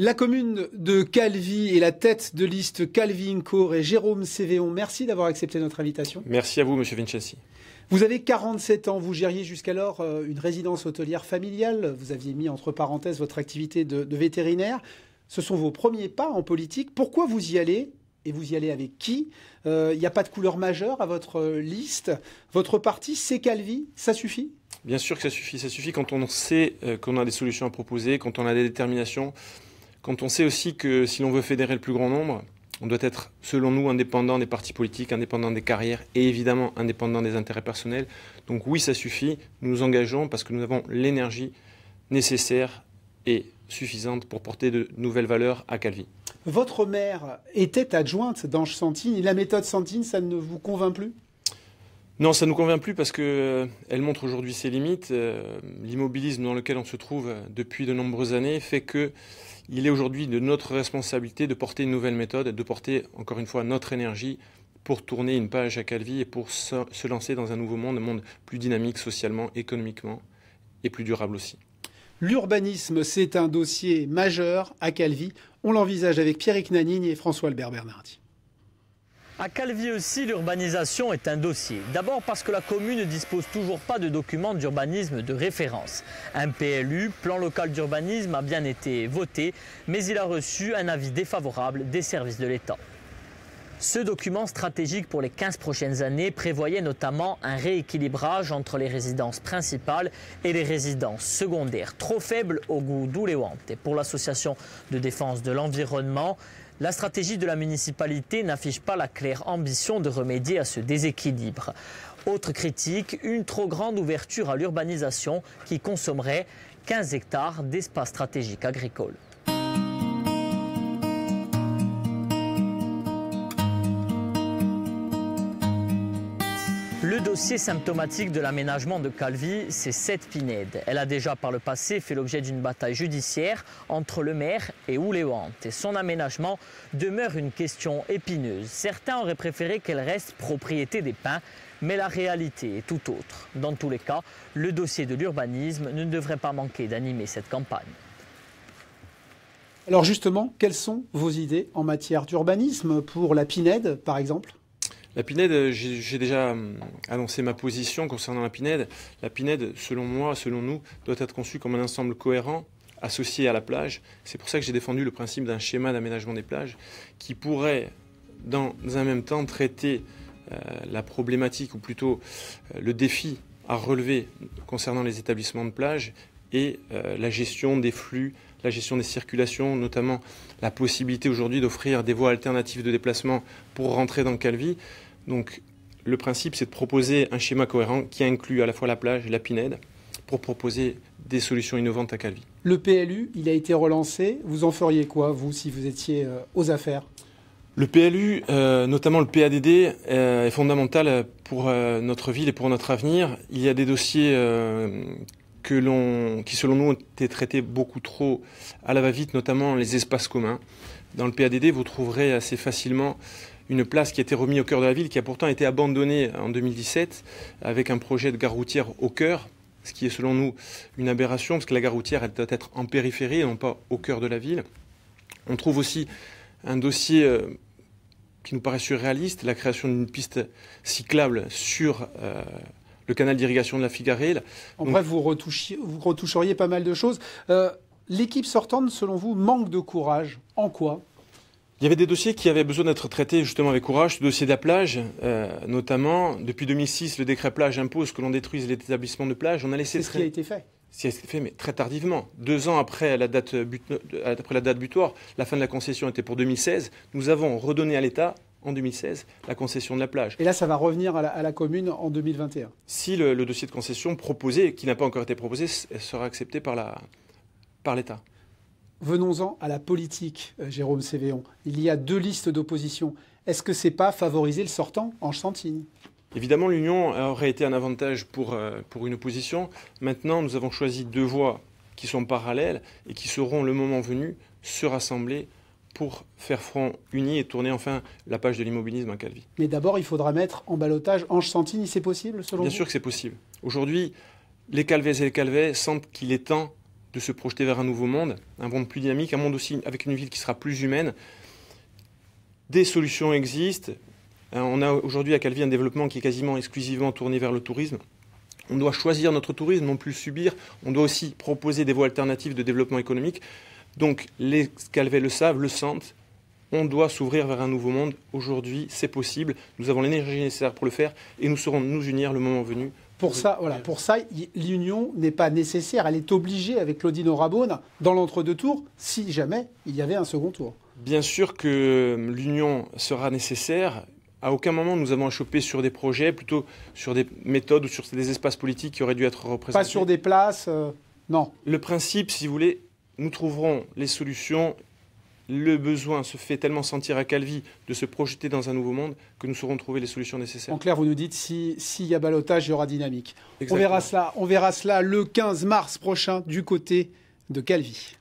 La commune de Calvi et la tête de liste Calvi Incor et Jérôme Cévéon, merci d'avoir accepté notre invitation. Merci à vous, Monsieur Vincenzi. Vous avez 47 ans, vous gériez jusqu'alors euh, une résidence hôtelière familiale, vous aviez mis entre parenthèses votre activité de, vétérinaire. Ce sont vos premiers pas en politique. Pourquoi vous y allez et vous y allez avec qui Il euh, n'y a pas de couleur majeure à votre euh, liste. Votre parti, c'est Calvi, ça suffit Bien sûr que ça suffit. Ça suffit quand on sait qu'on a des solutions à proposer, quand on a des déterminations. Quand on sait aussi que si l'on veut fédérer le plus grand nombre, on doit être, selon nous, indépendant des partis politiques, indépendant des carrières et évidemment indépendant des intérêts personnels. Donc oui, ça suffit. Nous nous engageons parce que nous avons l'énergie nécessaire et suffisante pour porter de nouvelles valeurs à Calvi. Votre mère était adjointe d'Ange Santine. la méthode Santine, ça ne vous convainc plus non, ça ne nous convainc plus parce qu'elle euh, montre aujourd'hui ses limites. Euh, l'immobilisme dans lequel on se trouve euh, depuis de nombreuses années fait que il est aujourd'hui de notre responsabilité de porter une nouvelle méthode, et de porter encore une fois notre énergie pour tourner une page à Calvi et pour se, lancer dans un nouveau monde, un monde plus dynamique socialement, économiquement et plus durable aussi. L'urbanisme, c'est un dossier majeur à Calvi. On l'envisage avec Pierre Nanigne et François-Albert Bernardi. À Calvi aussi, l'urbanisation est un dossier. D'abord parce que la commune ne dispose toujours pas de documents d'urbanisme de référence. Un PLU, plan local d'urbanisme, a bien été voté, mais il a reçu un avis défavorable des services de l'État. Ce document stratégique pour les 15 prochaines années prévoyait notamment un rééquilibrage entre les résidences principales et les résidences secondaires, trop faibles au goût d'Ouléouante. Et pour l'association de défense de l'environnement, la stratégie de la municipalité n'affiche pas la claire ambition de remédier à ce déséquilibre. Autre critique, une trop grande ouverture à l'urbanisation qui consommerait 15 hectares d'espace stratégique agricole. Le dossier symptomatique de l'aménagement de Calvi, c'est cette Pinède. Elle a déjà par le passé fait l'objet d'une bataille judiciaire entre le maire et Ouléante. Et son aménagement demeure une question épineuse. Certains auraient préféré qu'elle reste propriété des pins, mais la réalité est tout autre. Dans tous les cas, le dossier de l'urbanisme ne devrait pas manquer d'animer cette campagne. Alors justement, quelles sont vos idées en matière d'urbanisme pour la Pinède, par exemple la Pinède, euh, j'ai déjà hum, annoncé ma position concernant la Pinède. La Pinède, selon moi, selon nous, doit être conçue comme un ensemble cohérent associé à la plage. C'est pour ça que j'ai défendu le principe d'un schéma d'aménagement des plages qui pourrait, dans un même temps, traiter euh, la problématique, ou plutôt euh, le défi à relever concernant les établissements de plage et la gestion des flux, la gestion des circulations, notamment la possibilité aujourd'hui d'offrir des voies alternatives de déplacement pour rentrer dans le Calvi. Donc le principe, c'est de proposer un schéma cohérent qui inclut à la fois la plage et la pinède pour proposer des solutions innovantes à Calvi. Le PLU, il a été relancé. Vous en feriez quoi, vous, si vous étiez euh, aux affaires Le PLU, euh, notamment le PADD, euh, est fondamental pour notre ville et pour notre avenir. Il y a des dossiers que qui, selon nous, ont été traités beaucoup trop à la va-vite, notamment les espaces communs. Dans le PADD, vous trouverez assez facilement une place qui a été remise au cœur de la ville, qui a pourtant été abandonnée en 2017 avec un projet de gare routière au cœur, ce qui est selon nous une aberration, parce que la gare routière, elle doit être en périphérie et non pas au cœur de la ville. On trouve aussi un dossier euh, qui nous paraît surréaliste, la création d'une piste cyclable sur euh, le canal d'irrigation de la Figarelle. En bref, vous, retoucheriez pas mal de choses. Euh, l'équipe sortante, selon vous, manque de courage. En quoi il y avait des dossiers qui avaient besoin d'être traités justement avec courage, le dossier de la plage, euh, notamment. Depuis 2006, le décret plage impose que l'on détruise les établissements de plage. On a laissé. C'est ce qui a été fait. Ce qui a été fait, mais très tardivement. Deux ans après la date, euh, butoir, la fin de la concession était pour 2016. Nous avons redonné à l'État en 2016 la concession de la plage. Et là, ça va revenir à la, commune en 2021 Si le, dossier de concession proposé, qui n'a pas encore été proposé, sera accepté par l'État. Venons-en à la politique, euh, Jérôme Sévéon. Il y a deux listes d'opposition. Est-ce que n'est pas favoriser le sortant en santini Évidemment, l'union aurait été un avantage pour, euh, pour une opposition. Maintenant, nous avons choisi deux voies qui sont parallèles et qui seront, le moment venu, se rassembler pour faire front uni et tourner enfin la page de l'immobilisme à hein, Calvi. Mais d'abord, il faudra mettre en balotage Ange Santini, c'est possible selon vous Bien sûr que c'est possible. Aujourd'hui, les Calvais et les calvais sentent qu'il est temps de se projeter vers un nouveau monde, un monde plus dynamique, un monde aussi avec une ville qui sera plus humaine. Des solutions existent. Euh, on a aujourd'hui à Calvi un développement qui est quasiment exclusivement tourné vers le tourisme. On doit choisir notre tourisme, non plus le subir. On doit aussi proposer des voies alternatives de développement économique. Donc les Calvais le savent, le sentent. On doit s'ouvrir vers un nouveau monde. Aujourd'hui, c'est possible. Nous avons l'énergie nécessaire pour le faire et nous saurons nous unir le moment venu pour ça, voilà, pour ça, l'union n'est pas nécessaire. Elle est obligée avec Claudine Rabone dans l'entre-deux tours, si jamais il y avait un second tour. Bien sûr que euh, l'union sera nécessaire. À aucun moment nous avons à choper sur des projets, plutôt sur des méthodes ou sur des espaces politiques qui auraient dû être représentés. Pas sur des places, euh, non. Le principe, si vous voulez, nous trouverons les solutions le besoin se fait tellement sentir à Calvi de se projeter dans un nouveau monde que nous saurons trouver les solutions nécessaires. En clair, vous nous dites s'il y a balotage, il y aura dynamique. On verra cela. On verra cela le 15 mars prochain du côté de Calvi.